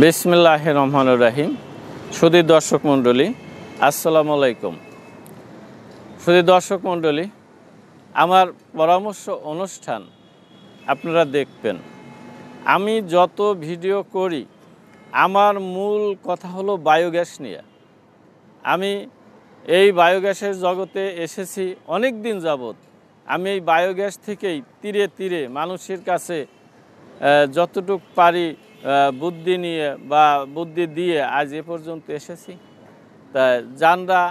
বিসমিল্লাহ রহমান রাহিম সুদীর দর্শক মণ্ডলী আসসালামু আলাইকুম সুদীর দর্শক মণ্ডলী আমার পরামর্শ অনুষ্ঠান আপনারা দেখবেন আমি যত ভিডিও করি আমার মূল কথা হলো বায়োগ্যাস নিয়ে আমি এই বায়োগ্যাসের জগতে এসেছি অনেক দিন যাবৎ আমি এই বায়োগ্যাস থেকেই তীরে তীরে মানুষের কাছে যতটুক পারি বুদ্ধি নিয়ে বা বুদ্ধি দিয়ে আজ এ পর্যন্ত এসেছি তা যানরা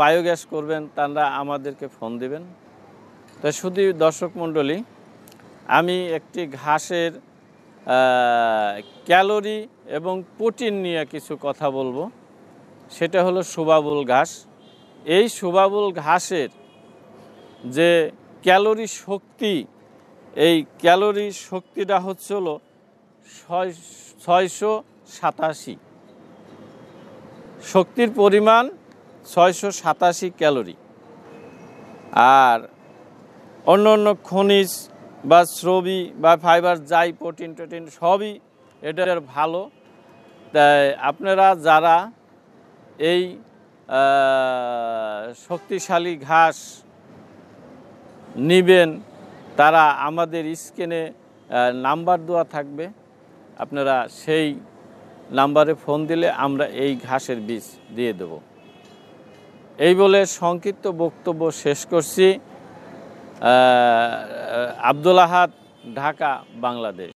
বায়োগ্যাস করবেন তারা আমাদেরকে ফোন দেবেন তা শুধু দর্শক মণ্ডলী আমি একটি ঘাসের ক্যালোরি এবং প্রোটিন নিয়ে কিছু কথা বলবো সেটা হলো সুবাবুল ঘাস এই সুবাবুল ঘাসের যে ক্যালোরি শক্তি এই ক্যালোরি শক্তিটা হচ্ছে হলো ছয়শো সাতাশি শক্তির পরিমাণ ছয়শো সাতাশি ক্যালোরি আর অন্য অন্য খনিজ বা শ্রবি বা ফাইবার যাই প্রোটিন টোটিন সবই এটার ভালো তাই আপনারা যারা এই শক্তিশালী ঘাস নিবেন তারা আমাদের স্ক্রিনে নাম্বার দেওয়া থাকবে আপনারা সেই নাম্বারে ফোন দিলে আমরা এই ঘাসের বীজ দিয়ে দেব এই বলে সংক্ষিপ্ত বক্তব্য শেষ করছি আব্দুল আহাদ ঢাকা বাংলাদেশ